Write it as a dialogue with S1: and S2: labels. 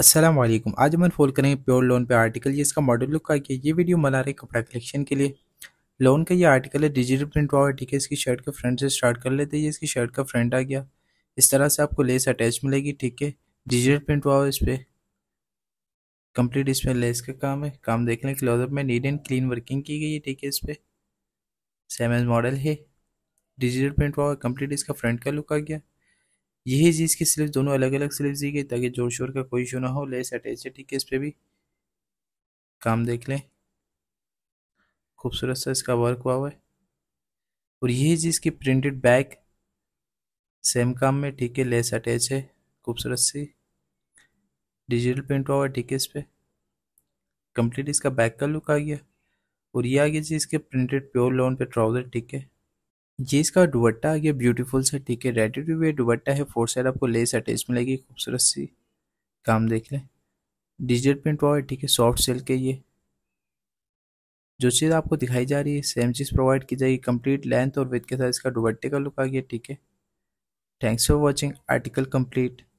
S1: असलम आज हम फोल करेंगे प्योर लोन पे आर्टिकल ये इसका मॉडल लुक का ये वीडियो मना रहे कपड़ा कलेक्शन के लिए लोन का ये आर्टिकल है डिजिटल प्रिंट हुआ ठीक है इसकी शर्ट का फ्रंट से स्टार्ट कर लेते हैं ये इसकी शर्ट का फ्रंट आ गया इस तरह से आपको लेस अटैच मिलेगी ठीक है डिजिटल प्रिंट हुआ इस पर कम्प्लीट इसमें लेस का काम है काम देख लें क्लोजअप में नीट एंड क्लीन वर्किंग की गई है ठीक है इस पर सेम एज मॉडल है डिजिटल प्रिंट हुआ कम्प्लीट इसका फ्रंट का लुक आ गया यही चीज़ की स्लिप दोनों अलग अलग स्लिप दी गई ताकि जोर शोर का कोई इशू ना हो लेस अटैच है ठीक है इस पर भी काम देख लें खूबसूरत सा इसका वर्क हुआ हुआ है और यही चीज़ की प्रिंटेड बैग सेम काम में ठीक है लेस अटैच है खूबसूरत सी डिजिटल प्रिंट हुआ हुआ है ठीक है इस पर कंप्लीट इसका बैक का लुक आ गया और ये आ गया जी इसके प्रिंटेड प्योर लोन पे ट्राउज़र ठीक है ये इसका दुबट्टा आ गया ब्यूटीफुल सा ठीक है रेडी टू वेयर दुबट्टा है फोर तो साइड आपको लेस अटैच मिलेगी खूबसूरत सी काम देख लें डिजिटल प्रिंट हुआ है ठीक है सॉफ्ट सिल्क है ये जो चीज़ आपको दिखाई जा रही है सेम चीज़ प्रोवाइड की जाएगी कंप्लीट लेंथ और विथ के साथ इसका दुबट्टे का लुक आ गया ठीक है thanks for watching article complete